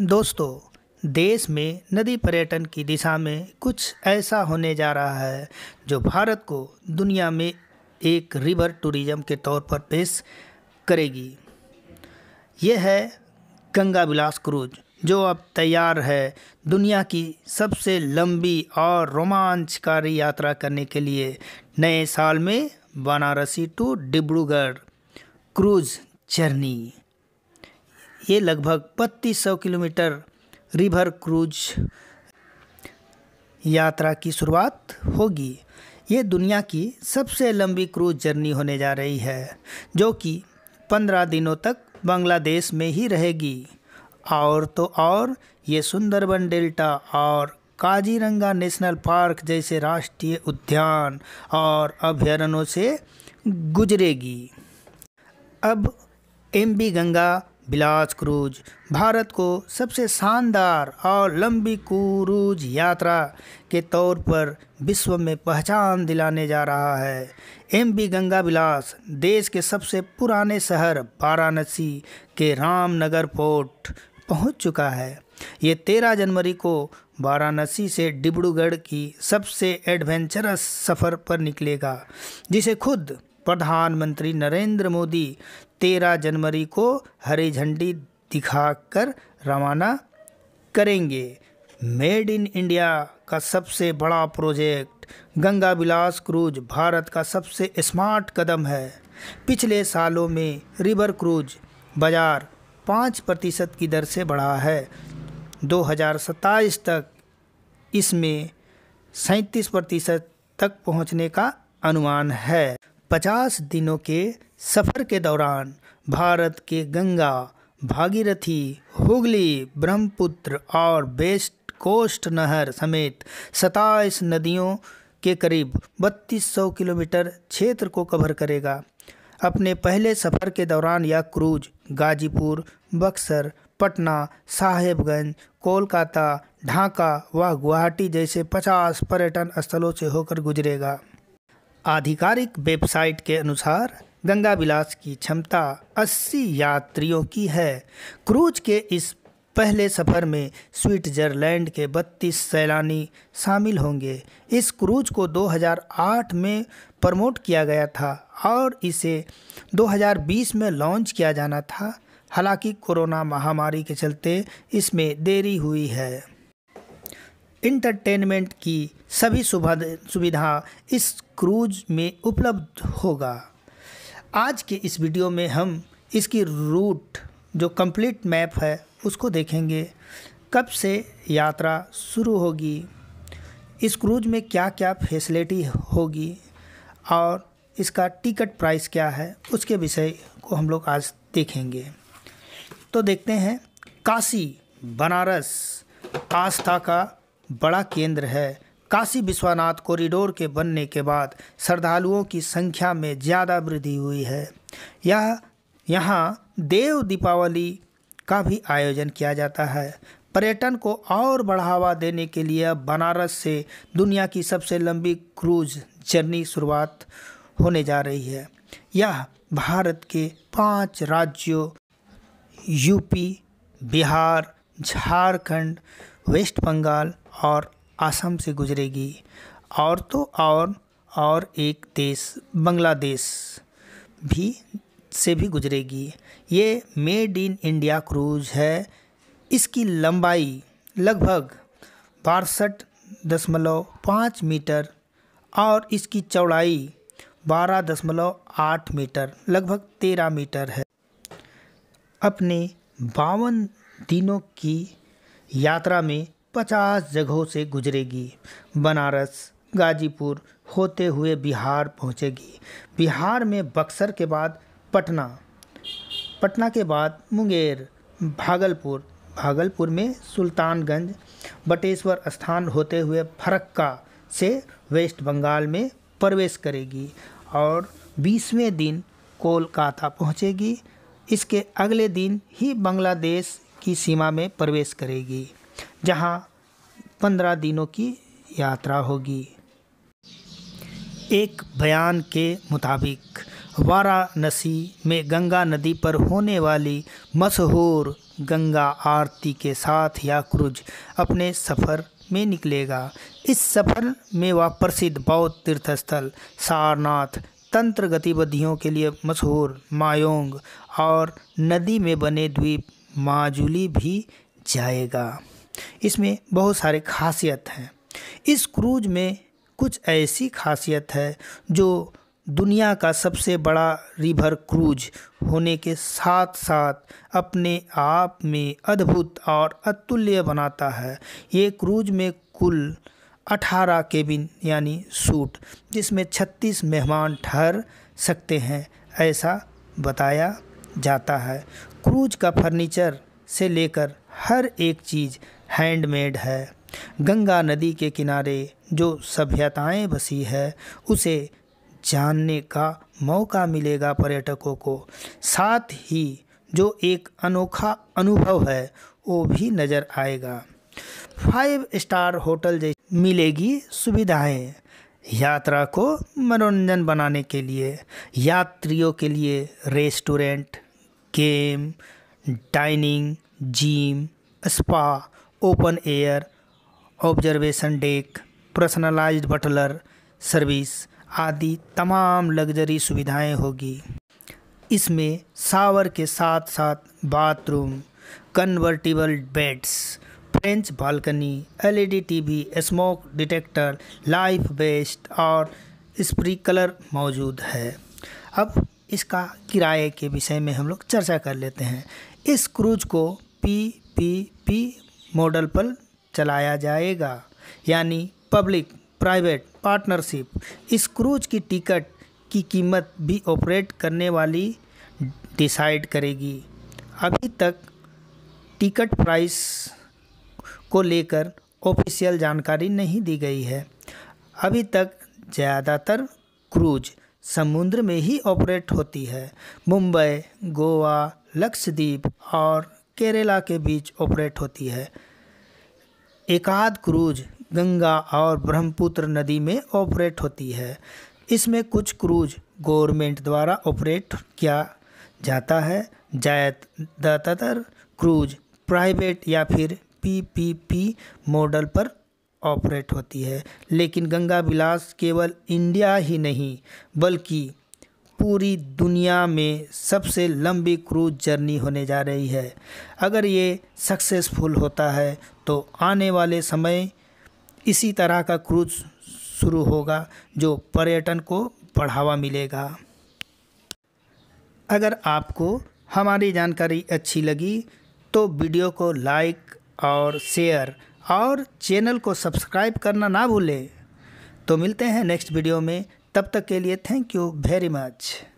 दोस्तों देश में नदी पर्यटन की दिशा में कुछ ऐसा होने जा रहा है जो भारत को दुनिया में एक रिवर टूरिज़्म के तौर पर पेश करेगी यह है गंगा विलास क्रूज जो अब तैयार है दुनिया की सबसे लंबी और रोमांचकारी यात्रा करने के लिए नए साल में Banarasi to Dibrugarh cruise journey ये लगभग बत्तीस सौ किलोमीटर रिवर क्रूज यात्रा की शुरुआत होगी ये दुनिया की सबसे लंबी क्रूज जर्नी होने जा रही है जो कि पंद्रह दिनों तक बांग्लादेश में ही रहेगी और तो और ये सुंदरबन डेल्टा और काजीरंगा नेशनल पार्क जैसे राष्ट्रीय उद्यान और अभ्यारण्यों से गुजरेगी अब M B Ganga Vilas cruise Bharat को सबसे शानदार और लंबी क्रूज यात्रा के तौर पर विश्व में पहचान दिलाने जा रहा है एम बी गंगा बिलास देश के सबसे पुराने शहर वाराणसी के रामनगर पोर्ट पहुंच चुका है ये तेरह जनवरी को वाराणसी से डिब्रूगढ़ की सबसे एडवेंचरस सफ़र पर निकलेगा जिसे खुद प्रधानमंत्री नरेंद्र मोदी 13 जनवरी को हरी झंडी दिखाकर रवाना करेंगे मेड इन इंडिया का सबसे बड़ा प्रोजेक्ट गंगा विलास क्रूज भारत का सबसे स्मार्ट कदम है पिछले सालों में रिवर क्रूज बाजार पाँच प्रतिशत की दर से बढ़ा है दो तक इसमें सैंतीस प्रतिशत तक पहुंचने का अनुमान है पचास दिनों के सफ़र के दौरान भारत के गंगा भागीरथी हुगली ब्रह्मपुत्र और वेस्ट कोस्ट नहर समेत सताईस नदियों के करीब 3200 किलोमीटर क्षेत्र को कवर करेगा अपने पहले सफ़र के दौरान यह क्रूज गाजीपुर बक्सर पटना साहेबगंज कोलकाता ढाका व गुवाहाटी जैसे 50 पर्यटन स्थलों से होकर गुजरेगा आधिकारिक वेबसाइट के अनुसार गंगा विलास की क्षमता 80 यात्रियों की है क्रूज के इस पहले सफ़र में स्विट्जरलैंड के 32 सैलानी शामिल होंगे इस क्रूज को 2008 में प्रमोट किया गया था और इसे 2020 में लॉन्च किया जाना था हालांकि कोरोना महामारी के चलते इसमें देरी हुई है इंटरटेनमेंट की सभी सुविधा इस क्रूज में उपलब्ध होगा आज के इस वीडियो में हम इसकी रूट जो कंप्लीट मैप है उसको देखेंगे कब से यात्रा शुरू होगी इस क्रूज में क्या क्या फैसिलिटी होगी और इसका टिकट प्राइस क्या है उसके विषय को हम लोग आज देखेंगे तो देखते हैं काशी बनारस आस्था का बड़ा केंद्र है काशी विश्वनाथ कॉरिडोर के बनने के बाद श्रद्धालुओं की संख्या में ज़्यादा वृद्धि हुई है यह यहाँ देव दीपावली का भी आयोजन किया जाता है पर्यटन को और बढ़ावा देने के लिए बनारस से दुनिया की सबसे लंबी क्रूज जर्नी शुरुआत होने जा रही है यह भारत के पांच राज्यों यूपी बिहार झारखंड वेस्ट बंगाल और असम से गुजरेगी और तो और और एक देश बांग्लादेश भी से भी गुजरेगी ये मेड इन इंडिया क्रूज है इसकी लंबाई लगभग बासठ दशमलव पाँच मीटर और इसकी चौड़ाई बारह दशमलव आठ मीटर लगभग तेरह मीटर है अपने बावन दिनों की यात्रा में पचास जगहों से गुजरेगी बनारस गाजीपुर होते हुए बिहार पहुंचेगी बिहार में बक्सर के बाद पटना पटना के बाद मुंगेर भागलपुर भागलपुर में सुल्तानगंज बटेश्वर स्थान होते हुए फरक्का से वेस्ट बंगाल में प्रवेश करेगी और बीसवें दिन कोलकाता पहुंचेगी इसके अगले दिन ही बांग्लादेश की सीमा में प्रवेश करेगी जहां पंद्रह दिनों की यात्रा होगी एक बयान के मुताबिक वाराणसी में गंगा नदी पर होने वाली मशहूर गंगा आरती के साथ याक्रुज अपने सफ़र में निकलेगा इस सफ़र में वह प्रसिद्ध बौद्ध तीर्थस्थल सारनाथ तंत्र गतिविधियों के लिए मशहूर मायोंग और नदी में बने द्वीप माजुली भी जाएगा इसमें बहुत सारे खासियत हैं इस क्रूज में कुछ ऐसी खासियत है जो दुनिया का सबसे बड़ा रिवर क्रूज होने के साथ साथ अपने आप में अद्भुत और अतुल्य बनाता है ये क्रूज में कुल 18 केबिन यानी सूट जिसमें 36 मेहमान ठहर सकते हैं ऐसा बताया जाता है क्रूज का फर्नीचर से लेकर हर एक चीज़ हैंडमेड है गंगा नदी के किनारे जो सभ्यताएं बसी है उसे जानने का मौका मिलेगा पर्यटकों को साथ ही जो एक अनोखा अनुभव है वो भी नज़र आएगा फाइव स्टार होटल जैसी मिलेगी सुविधाएं यात्रा को मनोरंजन बनाने के लिए यात्रियों के लिए restaurant game dining gym spa open air observation deck personalise butler service आदि तमाम लग्जरी सुविधाएं होगी इसमें सावर के साथ साथ bathroom convertible beds French balcony LED TV smoke detector life vest और स्प्रिकलर मौजूद है अब इसका किराए के विषय में हम लोग चर्चा कर लेते हैं इस क्रूज को पी पी पी मॉडल पर चलाया जाएगा यानी पब्लिक प्राइवेट पार्टनरशिप इस क्रूज की टिकट की कीमत भी ऑपरेट करने वाली डिसाइड करेगी अभी तक टिकट प्राइस को लेकर ऑफिशियल जानकारी नहीं दी गई है अभी तक ज़्यादातर क्रूज समुद्र में ही ऑपरेट होती है मुंबई गोवा लक्षद्वीप और केरला के बीच ऑपरेट होती है एकाध क्रूज गंगा और ब्रह्मपुत्र नदी में ऑपरेट होती है इसमें कुछ क्रूज गवर्नमेंट द्वारा ऑपरेट किया जाता है ज़्यादातर क्रूज प्राइवेट या फिर पीपीपी मॉडल पर ऑपरेट होती है लेकिन गंगा विलास केवल इंडिया ही नहीं बल्कि पूरी दुनिया में सबसे लंबी क्रूज जर्नी होने जा रही है अगर ये सक्सेसफुल होता है तो आने वाले समय इसी तरह का क्रूज शुरू होगा जो पर्यटन को बढ़ावा मिलेगा अगर आपको हमारी जानकारी अच्छी लगी तो वीडियो को लाइक और शेयर और चैनल को सब्सक्राइब करना ना भूलें तो मिलते हैं नेक्स्ट वीडियो में तब तक के लिए थैंक यू वेरी मच